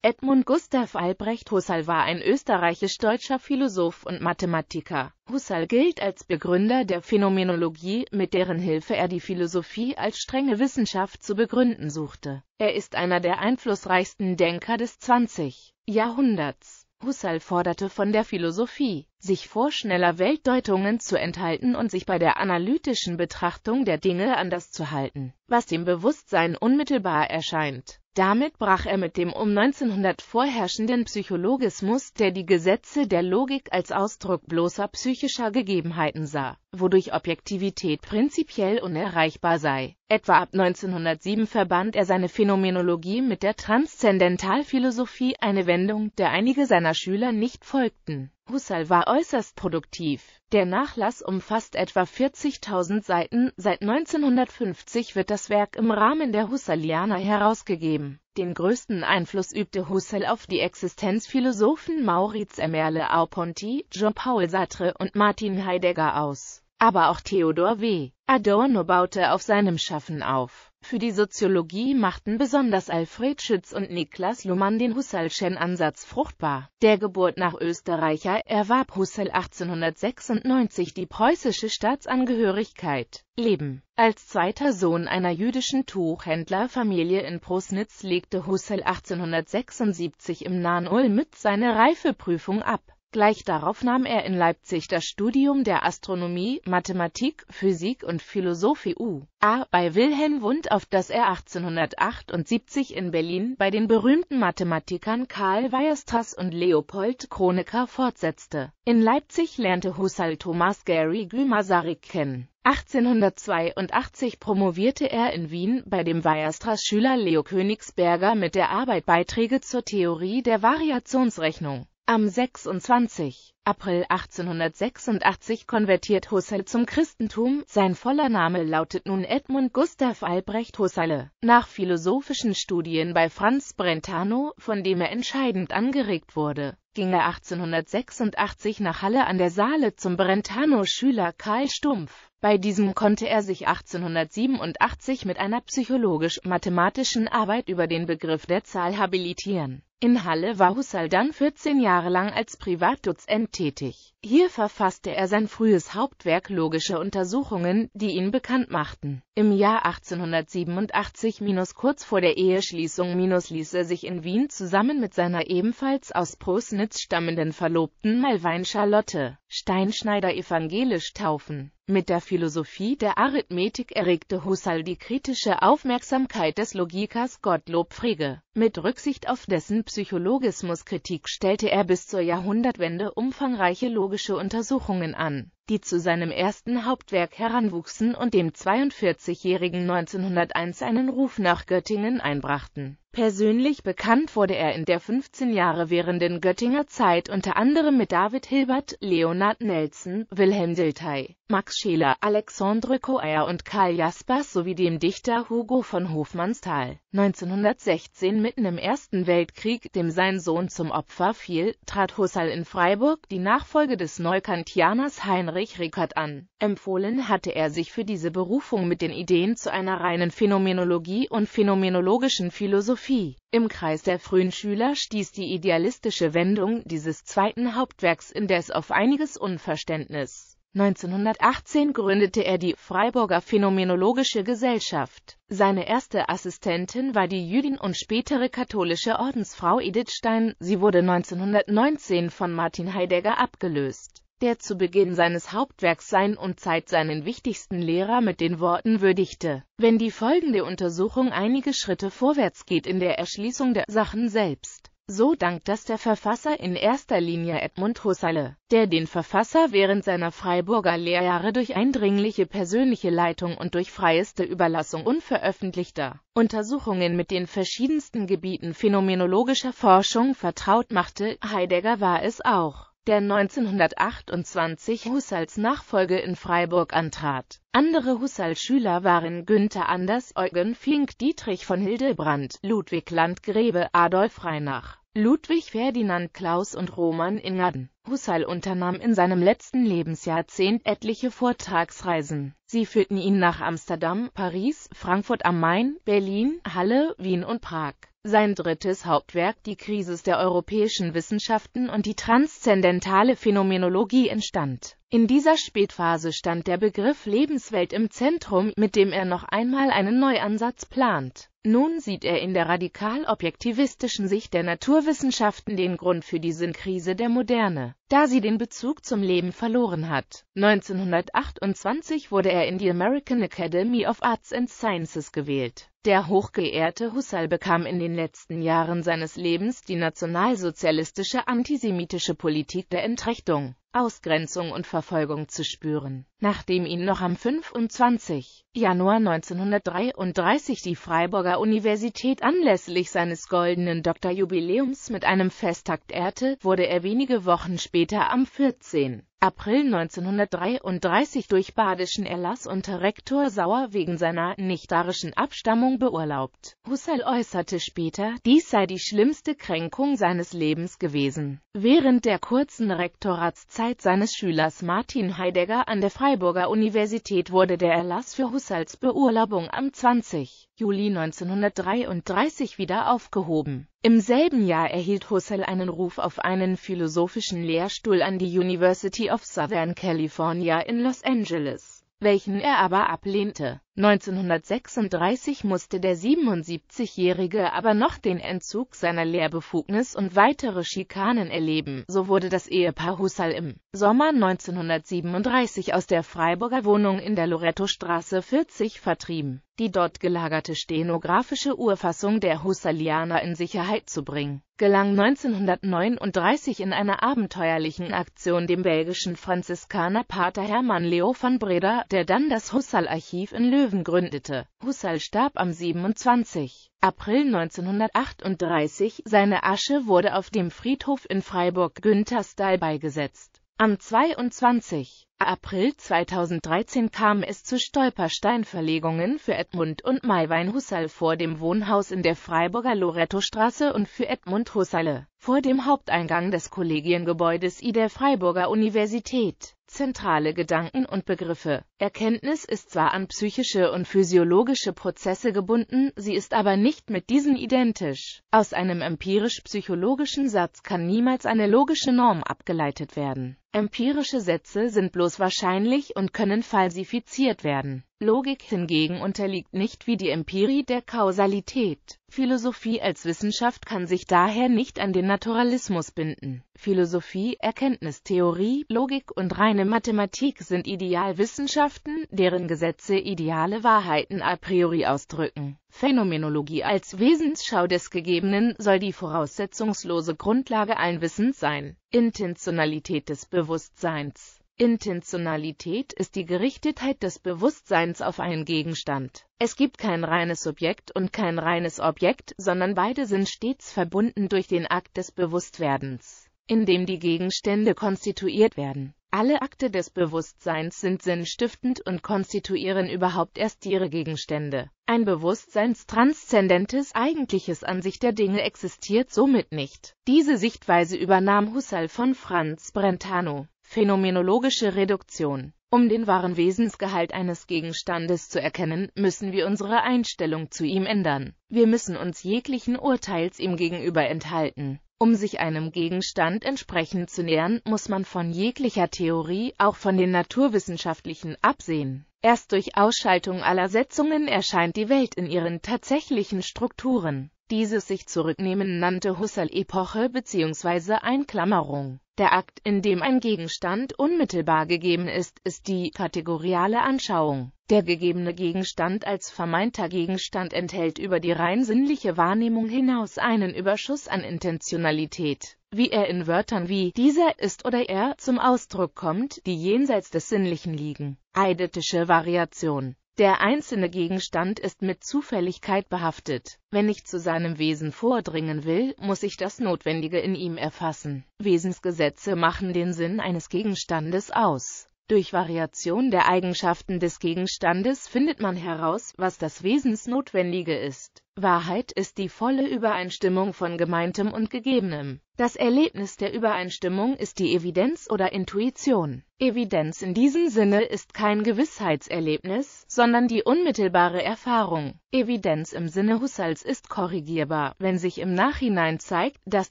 Edmund Gustav Albrecht Husserl war ein österreichisch-deutscher Philosoph und Mathematiker. Husserl gilt als Begründer der Phänomenologie, mit deren Hilfe er die Philosophie als strenge Wissenschaft zu begründen suchte. Er ist einer der einflussreichsten Denker des 20. Jahrhunderts. Husserl forderte von der Philosophie, sich vorschneller Weltdeutungen zu enthalten und sich bei der analytischen Betrachtung der Dinge an das zu halten, was dem Bewusstsein unmittelbar erscheint. Damit brach er mit dem um 1900 vorherrschenden Psychologismus, der die Gesetze der Logik als Ausdruck bloßer psychischer Gegebenheiten sah wodurch Objektivität prinzipiell unerreichbar sei. Etwa ab 1907 verband er seine Phänomenologie mit der Transzendentalphilosophie, eine Wendung, der einige seiner Schüler nicht folgten. Husserl war äußerst produktiv. Der Nachlass umfasst etwa 40.000 Seiten. Seit 1950 wird das Werk im Rahmen der Husserliana herausgegeben. Den größten Einfluss übte Husserl auf die Existenzphilosophen Maurice Emerle Auponti, Jean-Paul Sartre und Martin Heidegger aus. Aber auch Theodor W. Adorno baute auf seinem Schaffen auf. Für die Soziologie machten besonders Alfred Schütz und Niklas Luhmann den Husserlschen Ansatz fruchtbar. Der Geburt nach Österreicher erwarb Husserl 1896 die preußische Staatsangehörigkeit. Leben Als zweiter Sohn einer jüdischen Tuchhändlerfamilie in Prosnitz legte Husserl 1876 im nahen Ulm mit seine Reifeprüfung ab Gleich darauf nahm er in Leipzig das Studium der Astronomie, Mathematik, Physik und Philosophie U.A. bei Wilhelm Wundt, auf das er 1878 in Berlin bei den berühmten Mathematikern Karl Weierstrass und Leopold Kronecker fortsetzte. In Leipzig lernte Husserl Thomas Gary Gümasarik kennen. 1882 promovierte er in Wien bei dem Weierstrass Schüler Leo Königsberger mit der Arbeit Beiträge zur Theorie der Variationsrechnung. Am 26. April 1886 konvertiert Husserl zum Christentum, sein voller Name lautet nun Edmund Gustav Albrecht Husserl. Nach philosophischen Studien bei Franz Brentano, von dem er entscheidend angeregt wurde, ging er 1886 nach Halle an der Saale zum Brentano-Schüler Karl Stumpf. Bei diesem konnte er sich 1887 mit einer psychologisch-mathematischen Arbeit über den Begriff der Zahl habilitieren. In Halle war Husserl dann 14 Jahre lang als Privatdozent tätig. Hier verfasste er sein frühes Hauptwerk Logische Untersuchungen, die ihn bekannt machten. Im Jahr 1887 kurz vor der Eheschließung ließ er sich in Wien zusammen mit seiner ebenfalls aus Prosnitz stammenden Verlobten Malwein Charlotte Steinschneider evangelisch taufen. Mit der Philosophie der Arithmetik erregte Husserl die kritische Aufmerksamkeit des Logikers Gottlob Frege. Mit Rücksicht auf dessen Psychologismuskritik stellte er bis zur Jahrhundertwende umfangreiche Logik psychologische Untersuchungen an die zu seinem ersten Hauptwerk heranwuchsen und dem 42-Jährigen 1901 einen Ruf nach Göttingen einbrachten. Persönlich bekannt wurde er in der 15 Jahre währenden Göttinger Zeit unter anderem mit David Hilbert, Leonard Nelson, Wilhelm Dilthey, Max Scheler, Alexandre Coer und Karl Jaspers sowie dem Dichter Hugo von Hofmannsthal. 1916 mitten im Ersten Weltkrieg, dem sein Sohn zum Opfer fiel, trat Husserl in Freiburg die Nachfolge des Neukantianers Heinrich Erich Rickert an. Empfohlen hatte er sich für diese Berufung mit den Ideen zu einer reinen Phänomenologie und phänomenologischen Philosophie. Im Kreis der frühen Schüler stieß die idealistische Wendung dieses zweiten Hauptwerks indes auf einiges Unverständnis. 1918 gründete er die Freiburger Phänomenologische Gesellschaft. Seine erste Assistentin war die Jüdin und spätere katholische Ordensfrau Edith Stein. Sie wurde 1919 von Martin Heidegger abgelöst der zu Beginn seines Hauptwerks Sein und Zeit seinen wichtigsten Lehrer mit den Worten würdigte, wenn die folgende Untersuchung einige Schritte vorwärts geht in der Erschließung der Sachen selbst. So dankt das der Verfasser in erster Linie Edmund Husserle, der den Verfasser während seiner Freiburger Lehrjahre durch eindringliche persönliche Leitung und durch freieste Überlassung unveröffentlichter Untersuchungen mit den verschiedensten Gebieten phänomenologischer Forschung vertraut machte. Heidegger war es auch der 1928 Husserls Nachfolge in Freiburg antrat. Andere Husserl-Schüler waren Günther Anders, Eugen Fink, Dietrich von Hildebrandt, Ludwig Landgräbe, Adolf Reinach, Ludwig Ferdinand Klaus und Roman Ingaden. Husserl unternahm in seinem letzten Lebensjahrzehnt etliche Vortragsreisen. Sie führten ihn nach Amsterdam, Paris, Frankfurt am Main, Berlin, Halle, Wien und Prag. Sein drittes Hauptwerk Die Krise der europäischen Wissenschaften und die transzendentale Phänomenologie entstand. In dieser Spätphase stand der Begriff Lebenswelt im Zentrum, mit dem er noch einmal einen Neuansatz plant. Nun sieht er in der radikal-objektivistischen Sicht der Naturwissenschaften den Grund für diese Krise der Moderne, da sie den Bezug zum Leben verloren hat. 1928 wurde er in die American Academy of Arts and Sciences gewählt. Der hochgeehrte Husserl bekam in den letzten Jahren seines Lebens die nationalsozialistische antisemitische Politik der Entrechtung, Ausgrenzung und Verfolgung zu spüren, nachdem ihn noch am 25. Januar 1933 die Freiburger Universität anlässlich seines goldenen Doktorjubiläums mit einem Festakt ehrte, wurde er wenige Wochen später am 14. April 1933 durch badischen Erlass unter Rektor Sauer wegen seiner nichtarischen Abstammung beurlaubt. Husserl äußerte später, dies sei die schlimmste Kränkung seines Lebens gewesen. Während der kurzen Rektoratszeit seines Schülers Martin Heidegger an der Freiburger Universität wurde der Erlass für Husserls Beurlaubung am 20. Juli 1933 wieder aufgehoben im selben Jahr erhielt Husserl einen Ruf auf einen philosophischen Lehrstuhl an die University of Southern California in Los Angeles, welchen er aber ablehnte 1936 musste der 77-Jährige aber noch den Entzug seiner Lehrbefugnis und weitere Schikanen erleben. So wurde das Ehepaar Husserl im Sommer 1937 aus der Freiburger Wohnung in der Lorettostraße 40 vertrieben, die dort gelagerte stenografische Urfassung der Husserlianer in Sicherheit zu bringen gelang 1939 in einer abenteuerlichen Aktion dem belgischen Franziskaner Pater Hermann Leo von Breda, der dann das Husserl-Archiv in Löwen Löwen gründete. Husserl starb am 27. April 1938, seine Asche wurde auf dem Friedhof in Freiburg-Güntersdal beigesetzt. Am 22. April 2013 kam es zu Stolpersteinverlegungen für Edmund und Maiwein Husserl vor dem Wohnhaus in der Freiburger Loretto-Straße und für Edmund Husserle vor dem Haupteingang des Kollegiengebäudes I der Freiburger Universität. Zentrale Gedanken und Begriffe Erkenntnis ist zwar an psychische und physiologische Prozesse gebunden, sie ist aber nicht mit diesen identisch. Aus einem empirisch-psychologischen Satz kann niemals eine logische Norm abgeleitet werden. Empirische Sätze sind bloß wahrscheinlich und können falsifiziert werden. Logik hingegen unterliegt nicht wie die Empirie der Kausalität. Philosophie als Wissenschaft kann sich daher nicht an den Naturalismus binden. Philosophie, Erkenntnistheorie, Logik und reine Mathematik sind Idealwissenschaften Wissenschaften, deren Gesetze ideale Wahrheiten a priori ausdrücken. Phänomenologie als Wesensschau des Gegebenen soll die voraussetzungslose Grundlage allen Wissens sein. Intentionalität des Bewusstseins Intentionalität ist die Gerichtetheit des Bewusstseins auf einen Gegenstand. Es gibt kein reines Subjekt und kein reines Objekt, sondern beide sind stets verbunden durch den Akt des Bewusstwerdens, in dem die Gegenstände konstituiert werden. Alle Akte des Bewusstseins sind sinnstiftend und konstituieren überhaupt erst ihre Gegenstände. Ein bewusstseinstranszendentes eigentliches an sich der Dinge existiert somit nicht. Diese Sichtweise übernahm Husserl von Franz Brentano. Phänomenologische Reduktion um den wahren Wesensgehalt eines Gegenstandes zu erkennen, müssen wir unsere Einstellung zu ihm ändern. Wir müssen uns jeglichen Urteils ihm gegenüber enthalten. Um sich einem Gegenstand entsprechend zu nähern, muss man von jeglicher Theorie, auch von den naturwissenschaftlichen, absehen. Erst durch Ausschaltung aller Setzungen erscheint die Welt in ihren tatsächlichen Strukturen. Dieses sich zurücknehmen nannte Husserl Epoche bzw. Einklammerung. Der Akt, in dem ein Gegenstand unmittelbar gegeben ist, ist die kategoriale Anschauung. Der gegebene Gegenstand als vermeinter Gegenstand enthält über die rein sinnliche Wahrnehmung hinaus einen Überschuss an Intentionalität, wie er in Wörtern wie dieser ist oder er zum Ausdruck kommt, die jenseits des Sinnlichen liegen. Eidetische Variation der einzelne Gegenstand ist mit Zufälligkeit behaftet. Wenn ich zu seinem Wesen vordringen will, muss ich das Notwendige in ihm erfassen. Wesensgesetze machen den Sinn eines Gegenstandes aus. Durch Variation der Eigenschaften des Gegenstandes findet man heraus, was das Wesensnotwendige ist. Wahrheit ist die volle Übereinstimmung von Gemeintem und Gegebenem. Das Erlebnis der Übereinstimmung ist die Evidenz oder Intuition. Evidenz in diesem Sinne ist kein Gewissheitserlebnis, sondern die unmittelbare Erfahrung. Evidenz im Sinne Husserls ist korrigierbar, wenn sich im Nachhinein zeigt, dass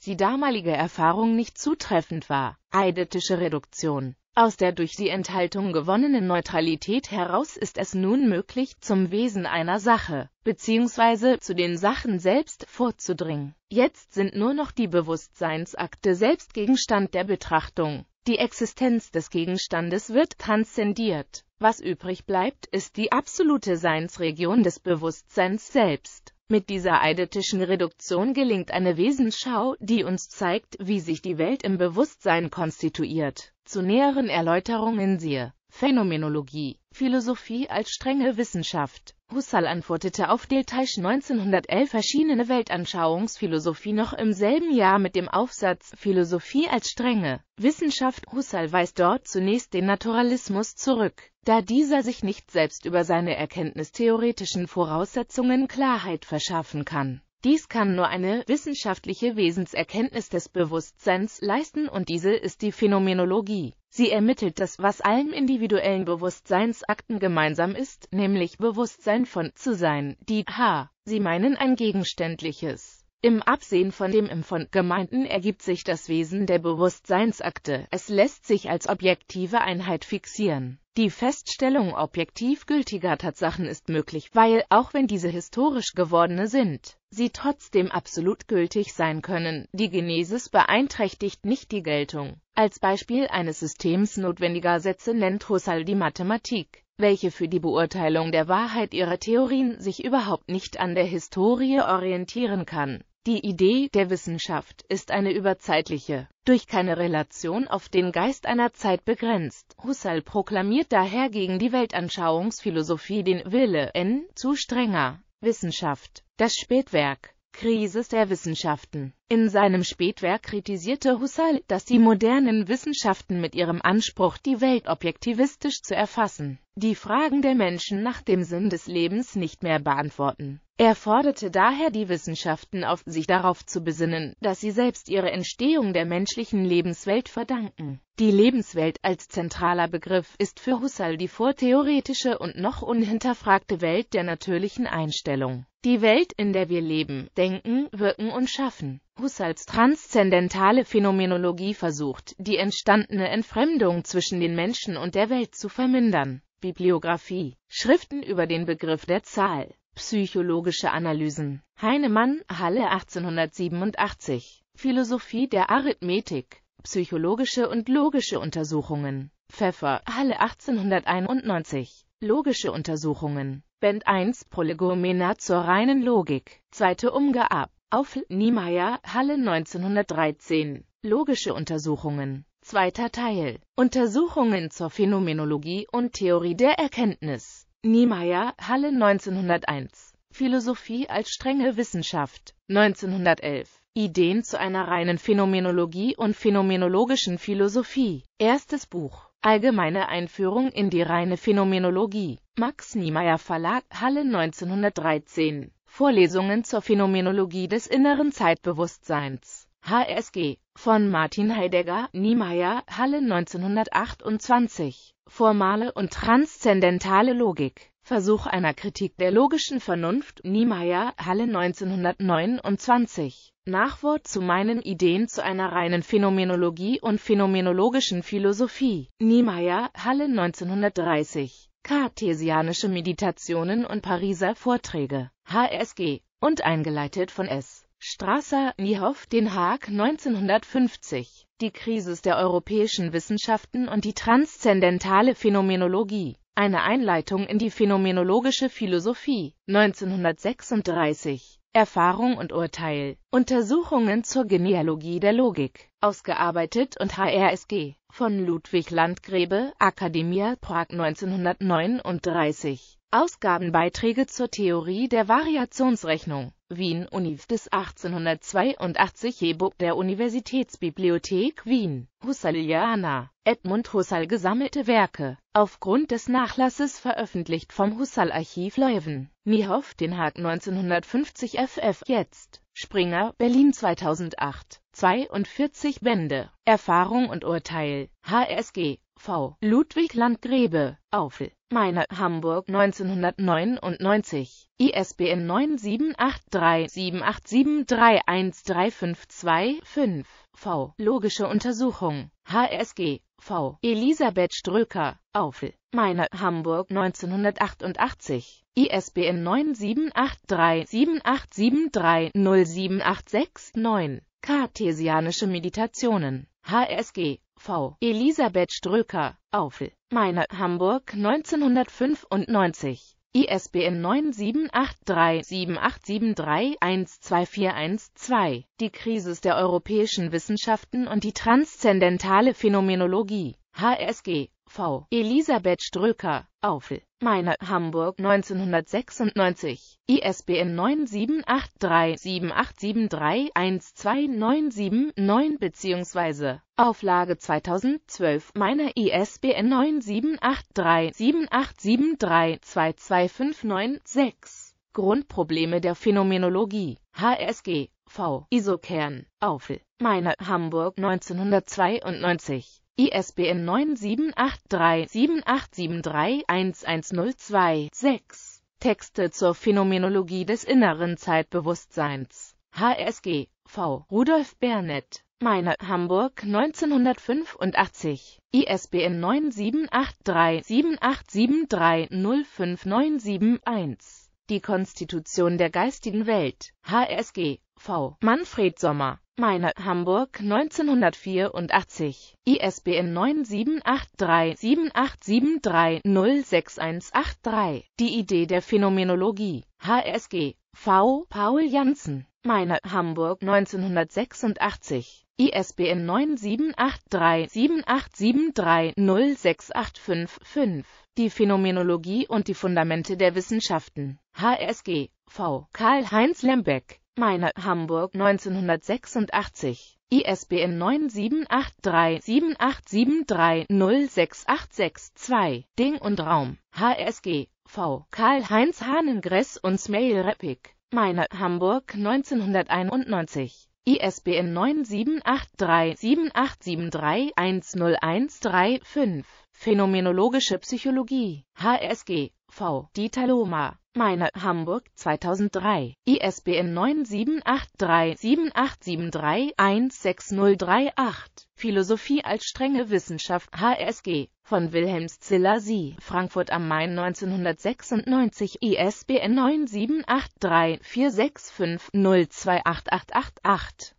die damalige Erfahrung nicht zutreffend war. Eidetische Reduktion aus der durch die Enthaltung gewonnenen Neutralität heraus ist es nun möglich, zum Wesen einer Sache bzw. zu den Sachen selbst vorzudringen. Jetzt sind nur noch die Bewusstseinsakte selbst Gegenstand der Betrachtung. Die Existenz des Gegenstandes wird transzendiert. Was übrig bleibt, ist die absolute Seinsregion des Bewusstseins selbst. Mit dieser eidetischen Reduktion gelingt eine Wesensschau, die uns zeigt, wie sich die Welt im Bewusstsein konstituiert. Zu näheren Erläuterungen siehe Phänomenologie, Philosophie als strenge Wissenschaft. Husserl antwortete auf Deltaisch 1911 verschiedene Weltanschauungsphilosophie noch im selben Jahr mit dem Aufsatz Philosophie als strenge Wissenschaft. Husserl weist dort zunächst den Naturalismus zurück, da dieser sich nicht selbst über seine erkenntnistheoretischen Voraussetzungen Klarheit verschaffen kann. Dies kann nur eine wissenschaftliche Wesenserkenntnis des Bewusstseins leisten und diese ist die Phänomenologie. Sie ermittelt das, was allen individuellen Bewusstseinsakten gemeinsam ist, nämlich Bewusstsein von zu sein, die H. Sie meinen ein gegenständliches. Im Absehen von dem im von Gemeinden ergibt sich das Wesen der Bewusstseinsakte, es lässt sich als objektive Einheit fixieren. Die Feststellung objektiv gültiger Tatsachen ist möglich, weil, auch wenn diese historisch gewordene sind, sie trotzdem absolut gültig sein können. Die Genesis beeinträchtigt nicht die Geltung. Als Beispiel eines Systems notwendiger Sätze nennt Husserl die Mathematik, welche für die Beurteilung der Wahrheit ihrer Theorien sich überhaupt nicht an der Historie orientieren kann. Die Idee der Wissenschaft ist eine überzeitliche, durch keine Relation auf den Geist einer Zeit begrenzt. Husserl proklamiert daher gegen die Weltanschauungsphilosophie den Wille n zu strenger Wissenschaft. Das Spätwerk. Krise der Wissenschaften. In seinem Spätwerk kritisierte Husserl, dass die modernen Wissenschaften mit ihrem Anspruch, die Welt objektivistisch zu erfassen, die Fragen der Menschen nach dem Sinn des Lebens nicht mehr beantworten. Er forderte daher die Wissenschaften auf, sich darauf zu besinnen, dass sie selbst ihre Entstehung der menschlichen Lebenswelt verdanken. Die Lebenswelt als zentraler Begriff ist für Husserl die vortheoretische und noch unhinterfragte Welt der natürlichen Einstellung. Die Welt, in der wir leben, denken, wirken und schaffen. Husserls transzendentale Phänomenologie versucht, die entstandene Entfremdung zwischen den Menschen und der Welt zu vermindern. Bibliografie, Schriften über den Begriff der Zahl, psychologische Analysen, Heinemann, Halle 1887, Philosophie der Arithmetik, psychologische und logische Untersuchungen, Pfeffer, Halle 1891, logische Untersuchungen, Band 1 Prolegomena zur reinen Logik, zweite Umgabe. Auf Niemeyer, Halle 1913. Logische Untersuchungen. Zweiter Teil. Untersuchungen zur Phänomenologie und Theorie der Erkenntnis. Niemeyer, Halle 1901. Philosophie als strenge Wissenschaft. 1911. Ideen zu einer reinen Phänomenologie und phänomenologischen Philosophie. Erstes Buch. Allgemeine Einführung in die reine Phänomenologie. Max Niemeyer Verlag, Halle 1913. Vorlesungen zur Phänomenologie des inneren Zeitbewusstseins. HSG von Martin Heidegger, Niemeyer, Halle 1928. Formale und transzendentale Logik. Versuch einer Kritik der logischen Vernunft, Niemeyer, Halle 1929. Nachwort zu meinen Ideen zu einer reinen Phänomenologie und phänomenologischen Philosophie, Niemeyer, Halle 1930. Kartesianische Meditationen und Pariser Vorträge, HSG, und eingeleitet von S. Strasser, Niehoff, Den Haag 1950. Die Krise der europäischen Wissenschaften und die transzendentale Phänomenologie. Eine Einleitung in die phänomenologische Philosophie, 1936. Erfahrung und Urteil. Untersuchungen zur Genealogie der Logik. Ausgearbeitet und HRSG. Von Ludwig Landgrebe, Academia Prag 1939. Ausgabenbeiträge zur Theorie der Variationsrechnung. Wien, Univ des 1882 Hebo der Universitätsbibliothek Wien, Husserliana, Edmund Husserl Gesammelte Werke, aufgrund des Nachlasses veröffentlicht vom Husserl-Archiv Leuven, Niehoff, Den Haag 1950 FF, jetzt, Springer, Berlin 2008, 42 Bände, Erfahrung und Urteil, HSG, V. Ludwig Landgrebe, Aufel. Meine Hamburg 1999 ISBN 9783787313525 V. Logische Untersuchung HSG V. Elisabeth Ströker Aufel Meine Hamburg 1988 ISBN 9783787307869 Kartesianische Meditationen. HSG. V. Elisabeth Ströker. Aufel. Meiner, Hamburg 1995. ISBN 9783787312412, Die Krise der europäischen Wissenschaften und die transzendentale Phänomenologie. HSG. V. Elisabeth Ströker. Aufel, meiner Hamburg 1996, ISBN 9783787312979 bzw. Auflage 2012 meiner ISBN 9783787322596 Grundprobleme der Phänomenologie, HSG, V. Isokern, Aufel, Meiner, Hamburg 1992 ISBN 9783787311026. Texte zur Phänomenologie des inneren Zeitbewusstseins. HSG. V. Rudolf Bernett. Meiner, Hamburg 1985. ISBN 9783787305971. Die Konstitution der geistigen Welt. HSG. V. Manfred Sommer. Meine Hamburg 1984 ISBN 9783787306183 Die Idee der Phänomenologie HSG V. Paul Janssen Meine Hamburg 1986 ISBN 9783787306855 Die Phänomenologie und die Fundamente der Wissenschaften HSG V. Karl-Heinz Lembeck meine Hamburg 1986 ISBN 9783-7873-06862, Ding und Raum, HSG, V. Karl-Heinz Hahnengres und Smail Repik, Meine Hamburg 1991, ISBN 9783-7873-10135, Phänomenologische Psychologie, HSG, V. Dieter Lohmer. Meine Hamburg 2003. ISBN 978378773-16038. Philosophie als strenge Wissenschaft HSG. Von Wilhelms Ziller Sie. Frankfurt am Main 1996. ISBN 9783465028888.